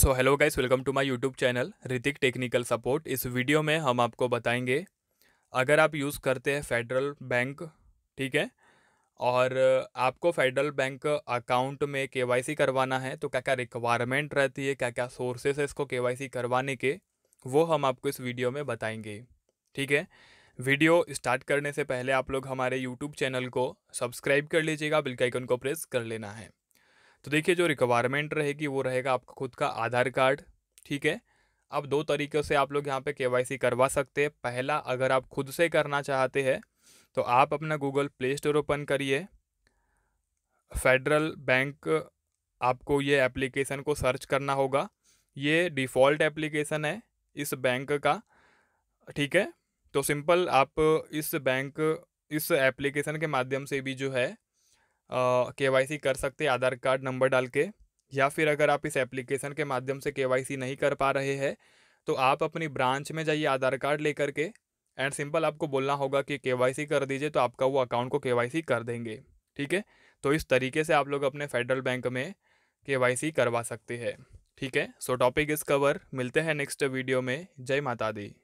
so hello guys welcome to my YouTube channel Hrithik technical support इस video में हम आपको बताएंगे अगर आप यूज़ करते हैं फेडरल बैंक ठीक है और आपको फेडरल बैंक अकाउंट में केवाईसी करवाना है तो क्या क्या रिक्वायरमेंट रहती है क्या क्या सोर्सेस है इसको केवाईसी करवाने के वो हम आपको इस वीडियो में बताएंगे ठीक है वीडियो स्टार्ट करने से पहले आप लोग हमारे यूट्यूब चैनल को सब्सक्राइब कर लीजिएगा बिल्कुल को प्रेस कर लेना है तो देखिए जो रिक्वायरमेंट रहेगी वो रहेगा आपका खुद का आधार कार्ड ठीक है अब दो तरीक़े से आप लोग यहाँ पे केवाईसी करवा सकते हैं पहला अगर आप खुद से करना चाहते हैं तो आप अपना गूगल प्ले स्टोर ओपन करिए फेडरल बैंक आपको ये एप्लीकेशन को सर्च करना होगा ये डिफ़ॉल्ट एप्लीकेशन है इस बैंक का ठीक है तो सिंपल आप इस बैंक इस एप्लीकेशन के माध्यम से भी जो है के कर सकते आधार कार्ड नंबर डाल के या फिर अगर आप इस एप्लीकेशन के माध्यम से के नहीं कर पा रहे हैं तो आप अपनी ब्रांच में जाइए आधार कार्ड लेकर के एंड सिंपल आपको बोलना होगा कि के कर दीजिए तो आपका वो अकाउंट को के कर देंगे ठीक है तो इस तरीके से आप लोग अपने फेडरल बैंक में के करवा सकते हैं ठीक है सो टॉपिक इस कवर मिलते हैं नेक्स्ट वीडियो में जय माता दी